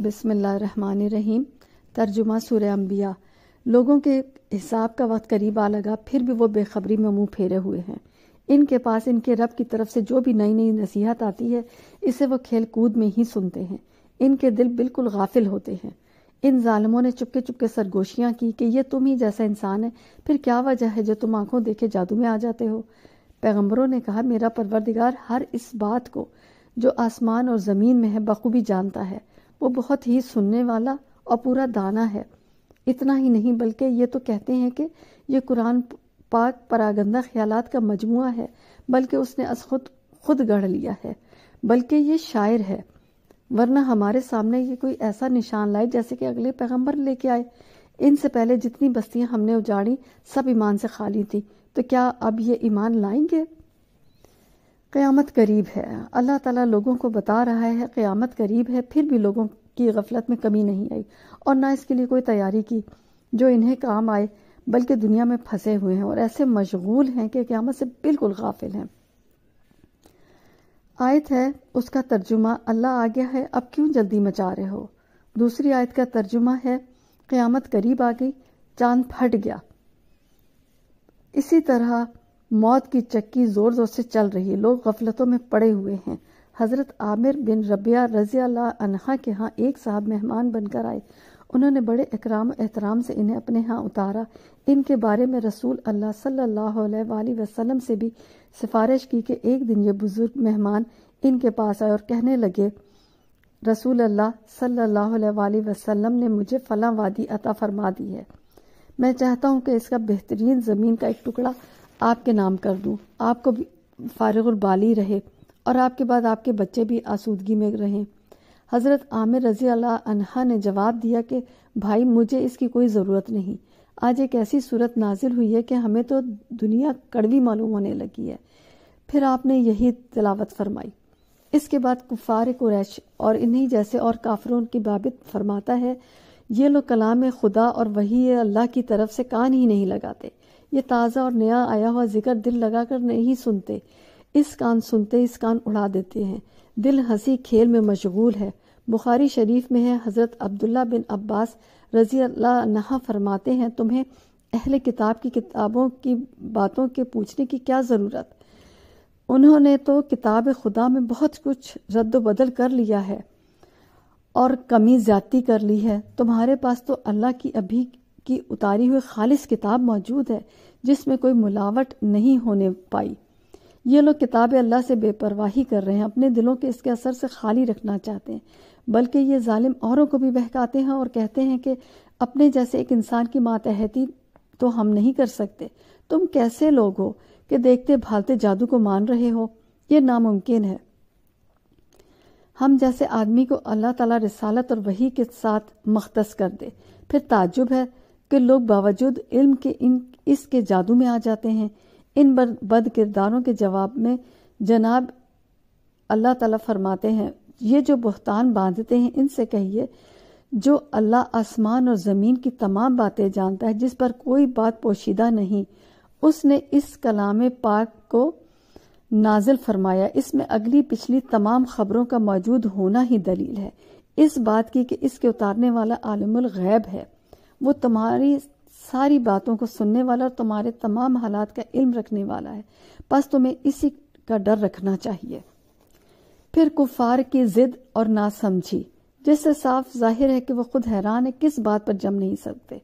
बसमान रहीम तर्जुमा सुर अम्बिया लोगों के हिसाब का वक्त करीब आ लगा फिर भी वो बेखबरी में मुंह फेरे हुए हैं इनके पास इनके रब की तरफ से जो भी नई नई नसीहत आती है इसे वो खेल कूद में ही सुनते हैं इनके दिल बिल्कुल गाफिल होते हैं इन जालमों ने चुपके चुपके सरगोशियाँ की कि ये तुम ही जैसा इंसान है फिर क्या वजह है जो तुम आंखों देखे जादू में आ जाते हो पैगम्बरों ने कहा मेरा परवरदिगार हर इस बात को जो आसमान और ज़मीन में है बखूबी जानता है वो बहुत ही सुनने वाला और पूरा दाना है इतना ही नहीं बल्कि ये तो कहते हैं कि ये कुरान पाक परागंदा ख्याल का मजमु है बल्कि उसने अस खुद खुद गढ़ लिया है बल्कि ये शायर है वरना हमारे सामने ये कोई ऐसा निशान लाए जैसे कि अगले पैगंबर लेके आए इनसे पहले जितनी बस्तियां हमने उजाड़ी सब ईमान से खाली थी तो क्या अब ये ईमान लाएंगे क़यामत करीब है अल्लाह ताला लोगों को बता रहा है क़यामत करीब है फिर भी लोगों की गफलत में कमी नहीं आई और ना इसके लिए कोई तैयारी की जो इन्हें काम आए बल्कि दुनिया में फंसे हुए हैं और ऐसे मशगूल हैं कि क़्यामत से बिल्कुल गाफिल हैं आयत है उसका तर्जुमा अल्लाह आ गया है अब क्यों जल्दी मचा रहे हो दूसरी आयत का तर्जुमा है क़्यामत करीब आ गई चांद फट गया इसी तरह मौत की चक्की जोर जोर से चल रही है लोग गफलतों में पड़े हुए हैं हज़रत आमिर बिन रबिया रज़ी अनहा के यहाँ एक साहब मेहमान बनकर आए उन्होंने बड़े इकराम एहतराम से इन्हें अपने यहाँ उतारा इनके बारे में रसूल अल्लाह सल्लल्लाहु अलैहि वसल्लम से भी सिफारिश की कि एक दिन ये बुज़ुर्ग मेहमान इनके पास आए और कहने लगे रसूल अल्लाह सल्लल्लाहु अलैहि वसल्लम ने मुझे फला वादी अता फरमा दी है मैं चाहता हूँ कि इसका बेहतरीन ज़मीन का एक टुकड़ा आपके नाम कर दूँ आपको फ़ारगुलबाली रहे और आपके बाद आपके बच्चे भी आसूदगी में रहें हज़रत आमिर रज़ी अनहा ने जवाब दिया कि भाई मुझे इसकी कोई ज़रूरत नहीं आज एक ऐसी सूरत नाजिल हुई है कि हमें तो दुनिया कड़वी मालूम होने लगी है फिर आपने यही तलावत फरमाई इसके बाद कुफार कुरैश और इन्हीं जैसे और काफरों की बाबित फरमाता है ये लोग कलाम खुदा और वही अल्लाह की तरफ से कान ही नहीं लगाते ये ताज़ा और नया आया हुआ जिक्र दिल लगाकर नहीं सुनते इस कान सुनते इस कान उड़ा देते हैं दिल हंसी खेल में मशगूल है बुखारी शरीफ में है हज़रत अब्दुल्ला बिन अब्बास रजी अल्लाह नहा फरमाते हैं तुम्हें अहल किताब की किताबों की बातों के पूछने की क्या ज़रूरत उन्होंने तो किताब खुदा में बहुत कुछ रद्द बदल कर लिया है और कमी ज़्यादती कर ली है तुम्हारे पास तो अल्लाह की अभी की उतारी हुई खालिश किताब मौजूद है जिसमें कोई मिलावट नहीं होने पाई ये लोग किताब अल्लाह से बेपरवाही कर रहे हैं अपने दिलों के इसके असर से खाली रखना चाहते हैं बल्कि ये जालिम औरों को भी बहकाते हैं और कहते हैं कि अपने जैसे एक इंसान की मातहती तो हम नहीं कर सकते तुम कैसे लोग हो कि देखते भालते जादू को मान रहे हो ये नामुमकिन है हम जैसे आदमी को अल्लाह ताला रिसालत और वही के साथ मख्तस कर दे फिर ताजुब है कि लोग बावजूद इल्म के इन इसके जादू में आ जाते हैं इन बद किरदारों के जवाब में जनाब अल्लाह तला फरमाते हैं ये जो बहतान बांधते हैं इनसे कहिए जो अल्लाह आसमान और ज़मीन की तमाम बातें जानता है जिस पर कोई बात पोशीदा नहीं उसने इस कलाम पाक को नाजिल फरमाया इसमें अगली पिछली तमाम खबरों का मौजूद होना ही दलील है इस बात की कि इसके उतारने वाला आलमुल गैब है वो तुम्हारी सारी बातों को सुनने वाला और तुम्हारे तमाम हालात का इल्म रखने वाला है बस तुम्हें इसी का डर रखना चाहिए फिर कुफार की जिद और नासमझी जिससे साफ जाहिर है कि वो खुद हैरान है किस बात पर जम नहीं सकते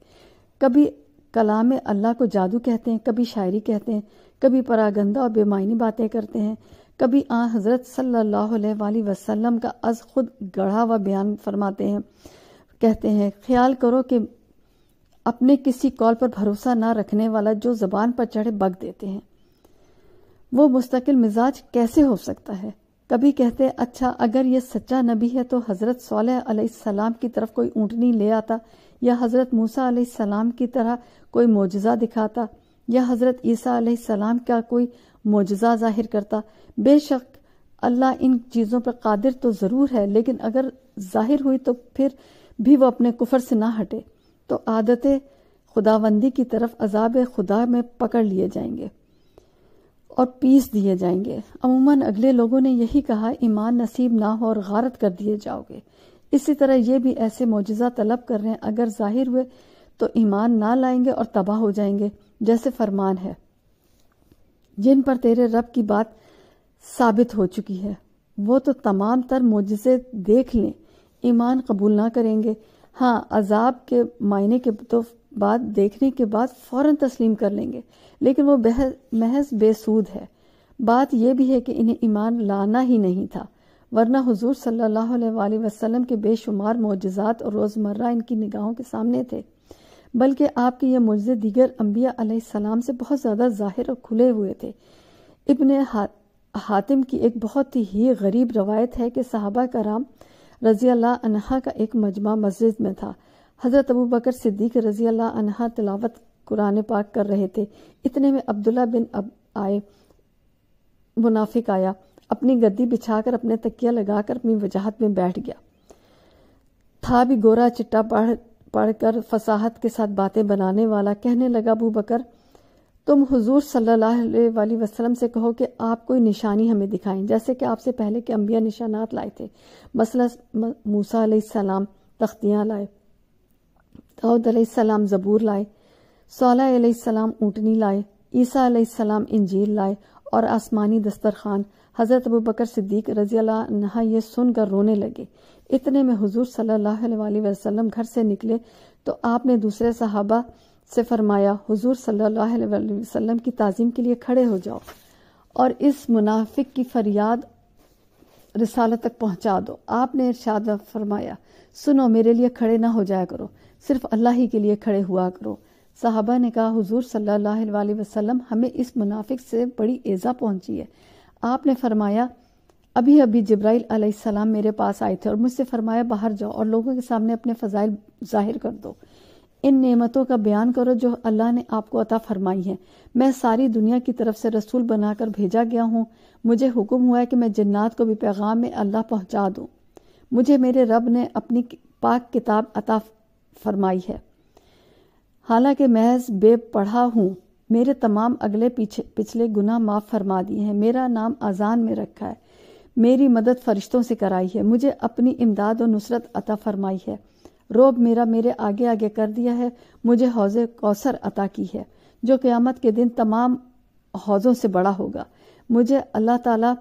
कभी कलाम अल्लाह को जादू कहते हैं कभी शायरी कहते हैं कभी परागंदा और बेमायनी बातें करते हैं कभी आ हज़रत सल्लल्लाहु वसल्लम का अज खुद गढ़ा हुआ बयान फरमाते हैं कहते हैं ख्याल करो कि अपने किसी कॉल पर भरोसा ना रखने वाला जो जबान पर चढ़े बग देते हैं वो मुस्तकिल मिजाज कैसे हो सकता है कभी कहते अच्छा अगर ये सच्चा नबी है तो हज़रत सोलह सलाम की तरफ कोई ऊँटनी ले आता या हज़रत मूसा सलाम की तरह कोई मोजा दिखाता या हज़रत ईसा सलाम का कोई मोजा जाहिर करता बेशक अल्लाह इन चीज़ों पर कादिर तो ज़रूर है लेकिन अगर जाहिर हुई तो फिर भी वो अपने कुफर से ना हटे तो आदत खुदाबंदी की तरफ अजाब खुदा में पकड़ लिए जाएंगे और पीस दिए जाएंगे अमूमन अगले लोगों ने यही कहा ईमान नसीब ना हो और गारत कर दिए जाओगे इसी तरह ये भी ऐसे मुजजा तलब कर रहे हैं अगर जाहिर हुए तो ईमान ना लाएंगे और तबाह हो जाएंगे जैसे फरमान है जिन पर तेरे रब की बात साबित हो चुकी है वो तो तमाम तर मुजजे देख लें ईमान कबूल ना करेंगे हाँ अजाब के मायने के तो बाद देखने के बाद फ़ौर तस्लीम कर लेंगे लेकिन वो बह महज बेसूद है बात यह भी है कि इन्हें ईमान लाना ही नहीं था वरना हुजूर सल्लल्लाहु अलैहि वसल्लम के बेशुमार मोजात और रोज़मर्रा इनकी निगाहों के सामने थे बल्कि आपके ये मुजे दीगर अम्बिया सलाम से बहुत ज़्यादा ज़ाहिर और खुले हुए थे इबन हा, हातिम की एक बहुत ही गरीब रवायत है कि साहबा कराम रज़ी अल्लाह अनहा का एक मजमा मस्जिद में था हज़रत अबू बकर सिद्दीक रज़ी अल्लाह अनहा तिलावत कुरान पाक कर रहे थे इतने में अब्दुल्ला बिन अब आए मुनाफिक आया अपनी गद्दी बिछाकर अपने तकिया लगाकर अपनी वजाहत में बैठ गया था भी गोरा चिट्टा पढ़ पढ़कर फसाहत के साथ बातें बनाने वाला कहने लगा अबू बकर तुम हजूर सल्लल्लाहु से कहो कि आप कोई निशानी हमें दिखाएं जैसे कि आपसे पहले के अम्बिया निशानात लाए थे मसला मूसा तख्तियां लाए दाऊद ज़बूर लाए सोलह सलाम ऊँटनी लाए ईसा सलाम इंजील लाए और आसमानी दस्तरखान हज़रत अबू बकर सिद्दीक रजी अल्लाह ये सुनकर रोने लगे इतने में हुजूर सल्लल्लाहु अलैहि वसल्लम घर से निकले तो आपने दूसरे सहाबा से फरमाया हुजूर सल्लल्लाहु अलैहि वसल्लम की ताज़ीम के लिए खड़े हो जाओ और इस मुनाफिक की फरियाद रिसालत तक पहुंचा दो आपने इरशाद फरमाया सुनो मेरे लिए खड़े ना हो जाया करो सिर्फ अल्लाह ही के लिए खड़े हुआ करो साहबा ने कहा हुजूर सल्लल्लाहु अलैहि वसल्लम हमें इस मुनाफिक से बड़ी ऐजा पहुंची है आपने फरमाया अभी अभी जब्राइल अलैहिस्सलाम मेरे पास आए थे और मुझसे फरमाया बाहर जाओ और लोगों के सामने अपने फ़जाइल जाहिर कर दो इन नेमतों का बयान करो जो अल्लाह ने आपको अता फरमाई है मैं सारी दुनिया की तरफ से रसूल बनाकर भेजा गया हूँ मुझे हुक्म हुआ है कि मैं जन्नात को भी पैगाम में अल्लाह पहुँचा दूँ मुझे मेरे रब ने अपनी पाक किताब अता फरमाई है हालांकि महज बेपढ़ा हूँ मेरे तमाम अगले पीछे पिछले गुना माफ़ फरमा दिए हैं मेरा नाम अजान में रखा है मेरी मदद फरिश्तों से कराई है मुझे अपनी इमदाद और नुसरत अता फरमाई है रोब मेरा मेरे आगे आगे कर दिया है मुझे हौज कौसर अता की है जो क़्यामत के दिन तमाम हौज़ों से बड़ा होगा मुझे अल्लाह ताला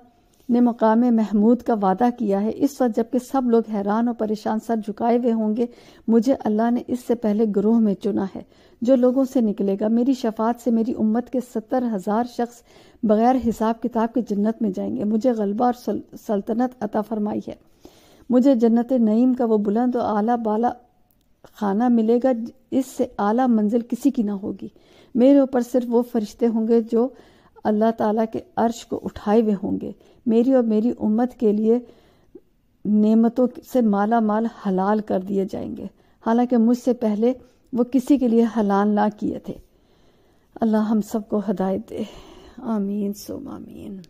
ने मकाम महमूद का वादा किया है इस वक्त जबकि सब लोग हैरान और परेशान सर झुकाए हुए होंगे मुझे अल्लाह ने इससे पहले ग्रोह में चुना है जो लोगों से निकलेगा मेरी शफात से मेरी उम्मत के सत्तर हज़ार शख्स बगैर हिसाब किताब के जन्नत में जाएंगे मुझे गलबा और सल्तनत अता फरमाई है मुझे जन्नत नईम का वो बुलंद और आला बाला खाना मिलेगा इससे आला मंजिल किसी की ना होगी मेरे ऊपर सिर्फ वो फरिश्ते होंगे जो अल्लाह ताला के अर्श को उठाए हुए होंगे मेरी और मेरी उम्मत के लिए नेमतों से माला माल हलाल कर दिए जाएंगे हालांकि मुझसे पहले वो किसी के लिए हलाल ना किए थे अल्लाह हम सबको हदायत दे आमीन सो आमीन